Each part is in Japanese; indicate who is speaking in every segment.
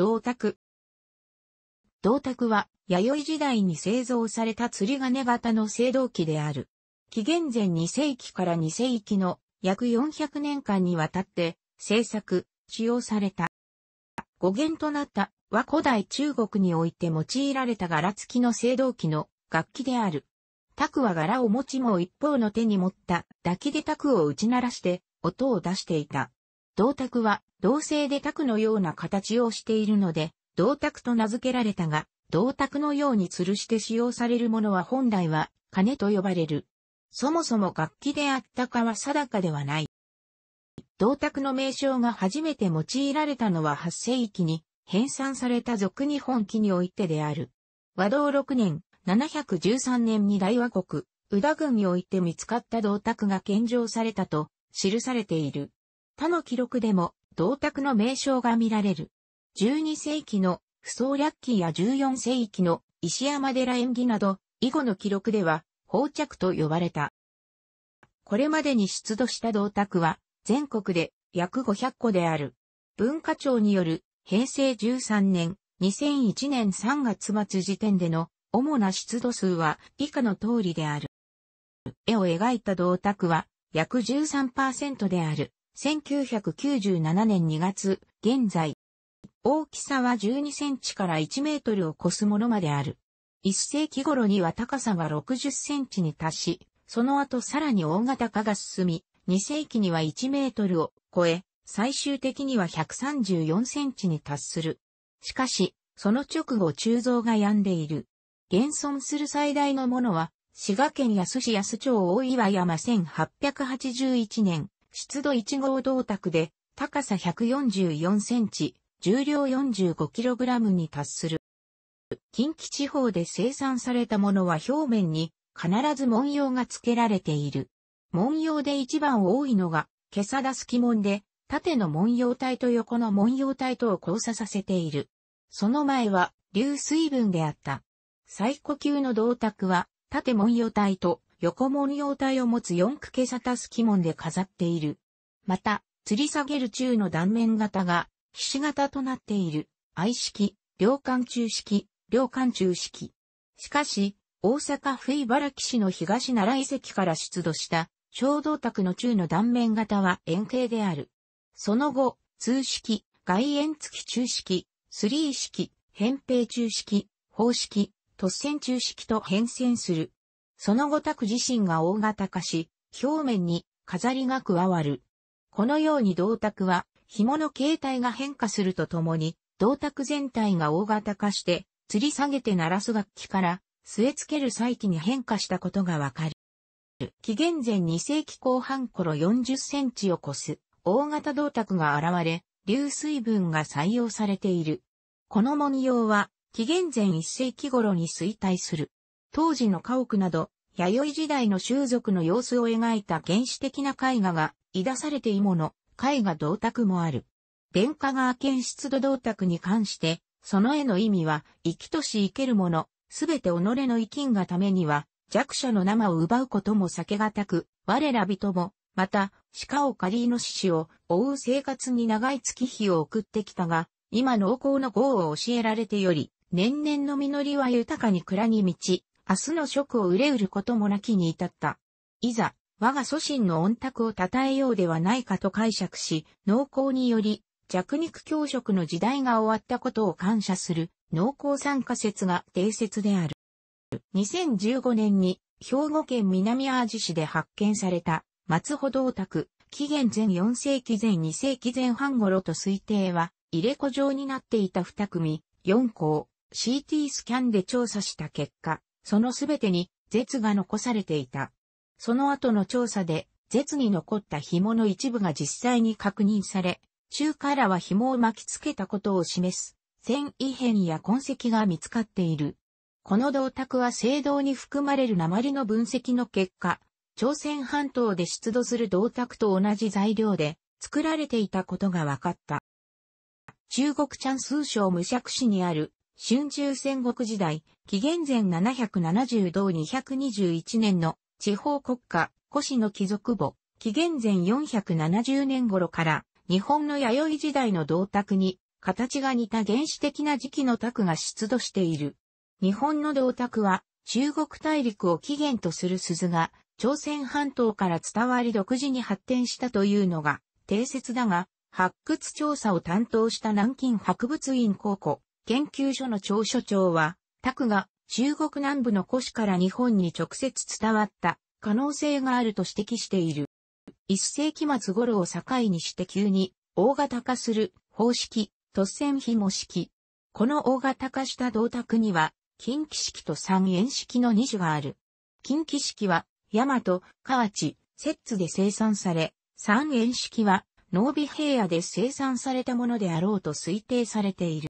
Speaker 1: 銅鐸。銅鐸は、弥生時代に製造された釣り金型の青銅器である。紀元前2世紀から2世紀の約400年間にわたって製作、使用された。語源となったは古代中国において用いられた柄付きの青銅器の楽器である。卓は柄を持ちもう一方の手に持った抱きで卓を打ち鳴らして音を出していた。銅鐸は、銅製で卓のような形をしているので、銅鐸と名付けられたが、銅鐸のように吊るして使用されるものは本来は、金と呼ばれる。そもそも楽器であったかは定かではない。銅鐸の名称が初めて用いられたのは8世紀に、編纂された俗日本記においてである。和道6年、713年に大和国、宇田郡において見つかった銅鐸が献上されたと記されている。他の記録でも、銅鐸の名称が見られる。12世紀の不相略記や14世紀の石山寺縁起など、以後の記録では、宝着と呼ばれた。これまでに出土した銅鐸は、全国で約500個である。文化庁による平成13年、2001年3月末時点での主な出土数は以下の通りである。絵を描いた銅鐸は約13%である。1997年2月、現在。大きさは12センチから1メートルを超すものまである。1世紀頃には高さが60センチに達し、その後さらに大型化が進み、2世紀には1メートルを超え、最終的には134センチに達する。しかし、その直後鋳造が病んでいる。現存する最大のものは、滋賀県安市安町大岩山1881年、湿度1号銅鐸で、高さ144センチ、重量4 5ラムに達する。近畿地方で生産されたものは表面に必ず文様が付けられている。文様で一番多いのが、ケサダスキ門で、縦の文様体と横の文様体とを交差させている。その前は、流水分であった。最古級の銅鐸は、縦文様体と横門様体を持つ四駆けシャタスキ門で飾っている。また、吊り下げる中の断面型が、騎士形となっている、愛式、両冠中式、両冠中式。しかし、大阪府茨城市の東奈良遺跡から出土した、小道宅の中の断面型は円形である。その後、通式、外縁付き中式、スリー式、扁平中式、方式、突線中式と変遷する。その後拓自身が大型化し、表面に飾りが加わる。このように銅鐸は紐の形態が変化するとともに、銅鐸全体が大型化して、吊り下げて鳴らす楽器から据え付ける再起に変化したことがわかる。紀元前2世紀後半頃40センチを超す大型銅鐸が現れ、流水分が採用されている。この文様は紀元前1世紀頃に衰退する。当時の家屋など、弥生時代の習俗の様子を描いた原始的な絵画が、いされていもの、絵画銅鐸もある。電化が検出土銅鐸に関して、その絵の意味は、生きとし生けるもの、すべて己の生きんがためには、弱者の生を奪うことも避けがたく、我ら人も、また、鹿を狩りイノシシを追う生活に長い月日を送ってきたが、今農耕の業を教えられてより、年々の実りは豊かに蔵に満ち、明日の食を売れ売ることもなきに至った。いざ、我が祖神の御託を称えようではないかと解釈し、農耕により、弱肉強食の時代が終わったことを感謝する、農耕参加説が定説である。2015年に、兵庫県南淡路市で発見された、松穂銅鐸、紀元前4世紀前2世紀前半頃と推定は、入れ子状になっていた2組、4校、CT スキャンで調査した結果、そのすべてに、舌が残されていた。その後の調査で、舌に残った紐の一部が実際に確認され、中からは紐を巻きつけたことを示す、繊維片や痕跡が見つかっている。この銅鐸は青銅に含まれる鉛の分析の結果、朝鮮半島で出土する銅鐸と同じ材料で作られていたことが分かった。中国チャンスー省無釈市にある春秋戦国時代、紀元前770同221年の地方国家、古市の貴族母、紀元前470年頃から日本の弥生時代の銅鐸に形が似た原始的な時期の卓が出土している。日本の銅鐸は中国大陸を起源とする鈴が朝鮮半島から伝わり独自に発展したというのが定説だが、発掘調査を担当した南京博物院高校、研究所の長所長は、タクが中国南部の古市から日本に直接伝わった可能性があると指摘している。一世紀末頃を境にして急に大型化する方式、突然紐式。この大型化した銅鐸には、近畿式と三円式の二種がある。近畿式は、大和、河内、摂津で生産され、三円式は、濃尾平野で生産されたものであろうと推定されている。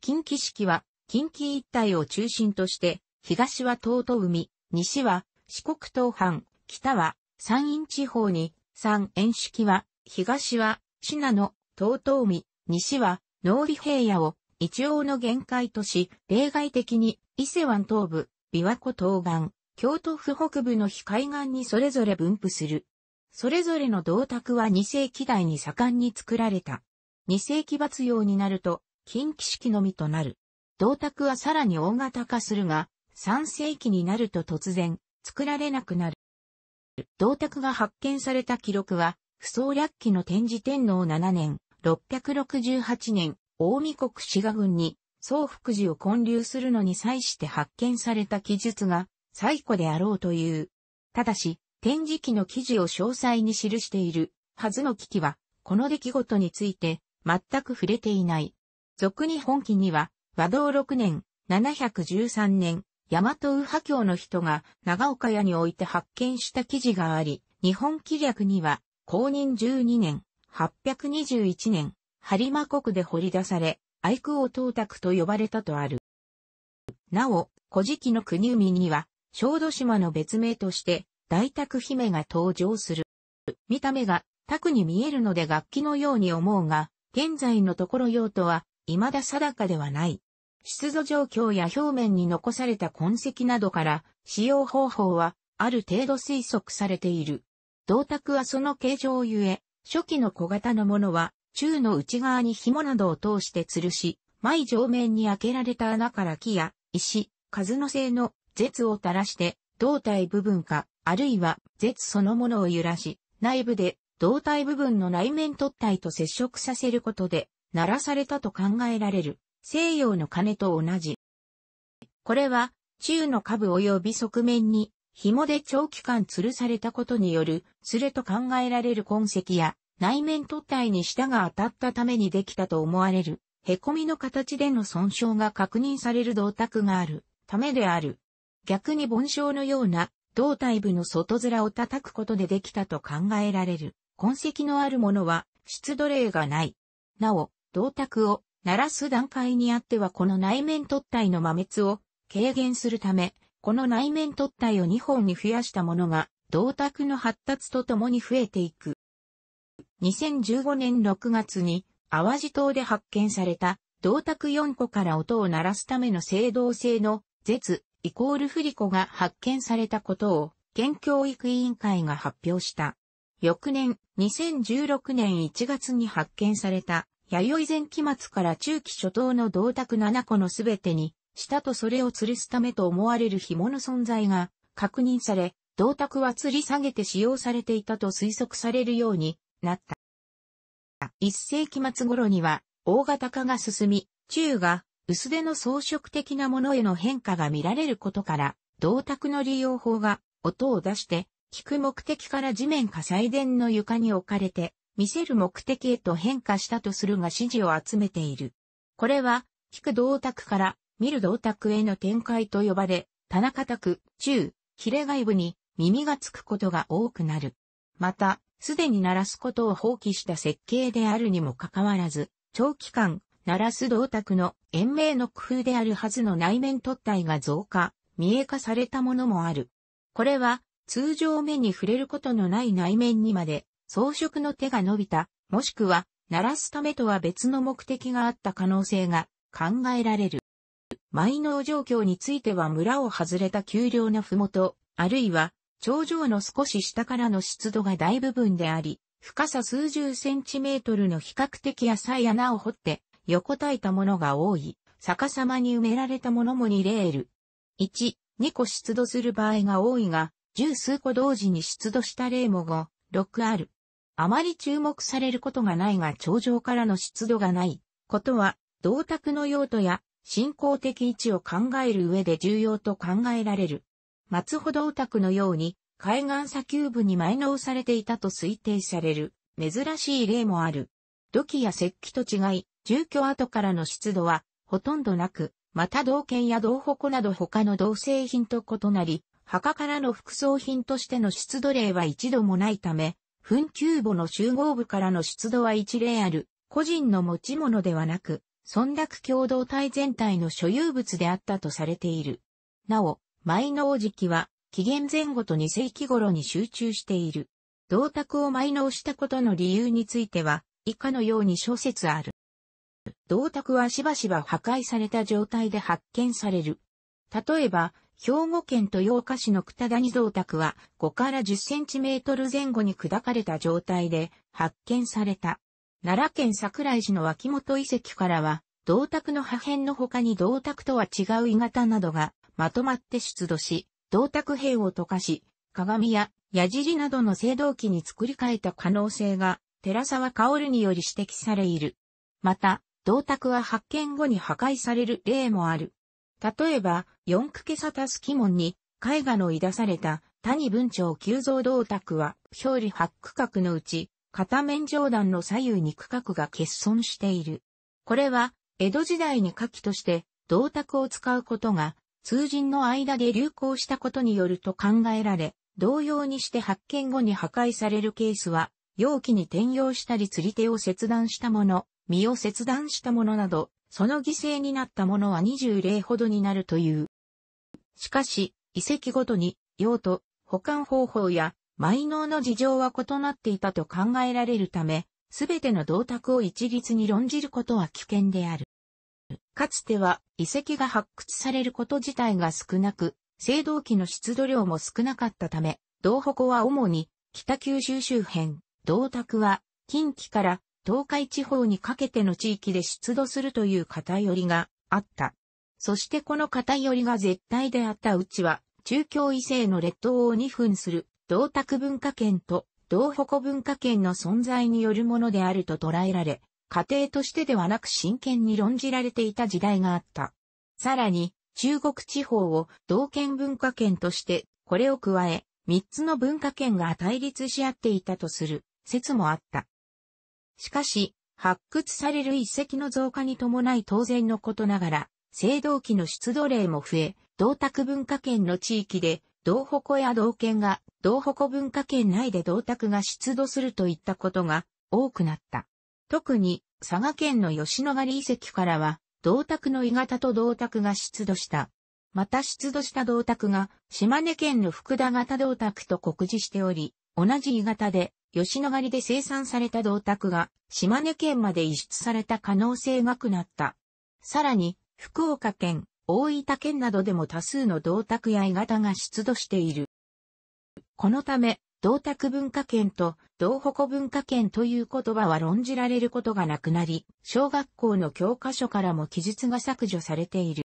Speaker 1: 近畿式は、近畿一帯を中心として、東は東都海、西は四国東半、北は山陰地方に、三円式は、東は信濃、東東海、西は農理平野を一応の限界とし、例外的に伊勢湾東部、琵琶湖東岸、京都府北部の非海岸にそれぞれ分布する。それぞれの銅鐸は二世紀代に盛んに作られた。二世紀末用になると、近畿式のみとなる。銅鐸はさらに大型化するが、3世紀になると突然、作られなくなる。銅鐸が発見された記録は、不創略記の天智天皇7年、668年、大見国滋賀郡に、宋福寺を建立するのに際して発見された記述が、最古であろうという。ただし、天智記の記事を詳細に記している、はずの危機は、この出来事について、全く触れていない。俗に本記には、和道6年、713年、大和右派教の人が長岡屋において発見した記事があり、日本記略には、公認12年、821年、播磨国で掘り出され、愛空を東卓と呼ばれたとある。なお、古事記の国海には、小豆島の別名として、大卓姫が登場する。見た目が、卓に見えるので楽器のように思うが、現在のところ用途は、未だ定かではない。出土状況や表面に残された痕跡などから、使用方法は、ある程度推測されている。銅鐸はその形状ゆえ、初期の小型のものは、中の内側に紐などを通して吊るし、前上面に開けられた穴から木や石、数の製の舌を垂らして、胴体部分か、あるいは絶そのものを揺らし、内部で胴体部分の内面突体と接触させることで、鳴らされたと考えられる西洋の鐘と同じ。これは中の下部及び側面に紐で長期間吊るされたことによる吊れと考えられる痕跡や内面突体に舌が当たったためにできたと思われる凹みの形での損傷が確認される銅鐸があるためである。逆に盆傷のような胴体部の外面を叩くことでできたと考えられる痕跡のあるものは出土例がない。なお、銅鐸を鳴らす段階にあってはこの内面突体の摩滅を軽減するため、この内面突体を2本に増やしたものが、銅鐸の発達とともに増えていく。2015年6月に、淡路島で発見された、銅鐸4個から音を鳴らすための青銅製の、絶、イコール振り子が発見されたことを、県教育委員会が発表した。翌年、2016年1月に発見された、弥生前期末から中期初頭の銅鐸7個のすべてに、下とそれを吊るすためと思われる紐の存在が確認され、銅鐸は吊り下げて使用されていたと推測されるようになった。一世紀末頃には、大型化が進み、中が薄手の装飾的なものへの変化が見られることから、銅鐸の利用法が音を出して、聞く目的から地面火砕電の床に置かれて、見せる目的へと変化したとするが支持を集めている。これは、聞く銅卓から見る銅卓への展開と呼ばれ、田中卓、中、ヒレ外部に耳がつくことが多くなる。また、すでに鳴らすことを放棄した設計であるにもかかわらず、長期間、鳴らす銅卓の延命の工夫であるはずの内面突体が増加、見え化されたものもある。これは、通常目に触れることのない内面にまで装飾の手が伸びた、もしくは、鳴らすためとは別の目的があった可能性が考えられる。舞の状況については村を外れた丘陵のふもと、あるいは、頂上の少し下からの湿度が大部分であり、深さ数十センチメートルの比較的浅い穴を掘って、横たいたものが多い、逆さまに埋められたものも2レール。1、2個出土する場合が多いが、十数個同時に出土した例も5、6ある。あまり注目されることがないが頂上からの湿度がないことは、銅鐸の用途や進行的位置を考える上で重要と考えられる。松穂銅鐸のように海岸砂丘部に埋納されていたと推定される珍しい例もある。土器や石器と違い、住居跡からの湿度はほとんどなく、また銅剣や銅鉾など他の銅製品と異なり、墓からの副葬品としての出土例は一度もないため、墳丘墓の集合部からの出土は一例ある、個人の持ち物ではなく、村落共同体全体の所有物であったとされている。なお、舞能時期は、紀元前後と2世紀頃に集中している。銅鐸を埋納したことの理由については、以下のように諸説ある。銅鐸はしばしば破壊された状態で発見される。例えば、兵庫県豊岡市の九谷蔵宅は5から10センチメートル前後に砕かれた状態で発見された。奈良県桜井市の脇本遺跡からは、銅鐸の破片の他に銅鐸とは違う鋳型などがまとまって出土し、銅鐸兵を溶かし、鏡や矢尻などの青銅器に作り変えた可能性が、寺沢薫により指摘されいる。また、銅鐸は発見後に破壊される例もある。例えば、四区けさたす鬼門に、絵画の出された谷文鳥急造銅卓は、表裏八区画のうち、片面上段の左右に区画が欠損している。これは、江戸時代に下記として、銅卓を使うことが、通人の間で流行したことによると考えられ、同様にして発見後に破壊されるケースは、容器に転用したり釣り手を切断したもの、身を切断したものなど、その犠牲になったものは20例ほどになるという。しかし、遺跡ごとに用途、保管方法や埋納の事情は異なっていたと考えられるため、すべての銅鐸を一律に論じることは危険である。かつては遺跡が発掘されること自体が少なく、青銅器の出土量も少なかったため、銅鉾は主に北九州周辺、銅鐸は近畿から東海地方にかけての地域で出土するという偏りがあった。そしてこの偏りが絶対であったうちは、中京異性の列島を2分する、道卓文化圏と道北文化圏の存在によるものであると捉えられ、家庭としてではなく真剣に論じられていた時代があった。さらに、中国地方を道県文化圏として、これを加え、3つの文化圏が対立し合っていたとする説もあった。しかし、発掘される遺跡の増加に伴い当然のことながら、青銅器の出土例も増え、銅卓文化圏の地域で、銅鉾や銅剣が、銅鉾文化圏内で銅卓が出土するといったことが多くなった。特に、佐賀県の吉野ヶ里遺跡からは、銅卓の鋳型と銅卓が出土した。また出土した銅卓が、島根県の福田型銅卓と酷似しており、同じ鋳型で、吉野ヶ里で生産された銅鐸が島根県まで輸出された可能性がくなった。さらに、福岡県、大分県などでも多数の銅鐸や絵型が出土している。このため、銅鐸文化圏と銅鉾文化圏という言葉は論じられることがなくなり、小学校の教科書からも記述が削除されている。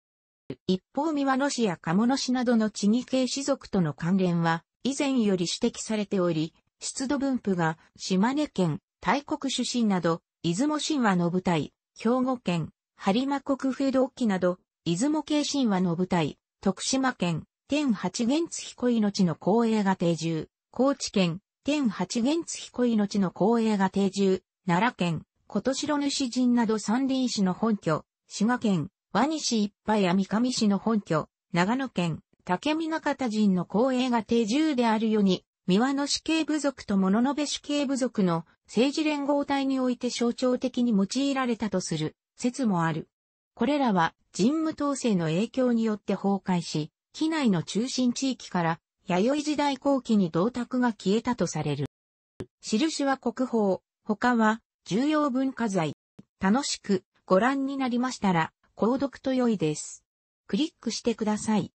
Speaker 1: 一方三輪野市や鴨野市などの地に系氏族との関連は、以前より指摘されており、湿度分布が島根県、大国出身など、出雲神話の舞台、兵庫県、播磨国風土記など、出雲系神話の舞台、徳島県、天八元津彦命の公営が定住、高知県、天八元津彦命の公営が定住、奈良県、琴城主人など三輪市の本拠、滋賀県、和西一杯や三上市の本拠、長野県、竹見中田人の公営が定住であるように、三輪の死刑部族と物のべ死刑部族の政治連合体において象徴的に用いられたとする説もある。これらは人務統制の影響によって崩壊し、機内の中心地域から弥生時代後期に銅鐸が消えたとされる。印は国宝、他は重要文化財。楽しくご覧になりましたら、購読と良いです。クリックしてください。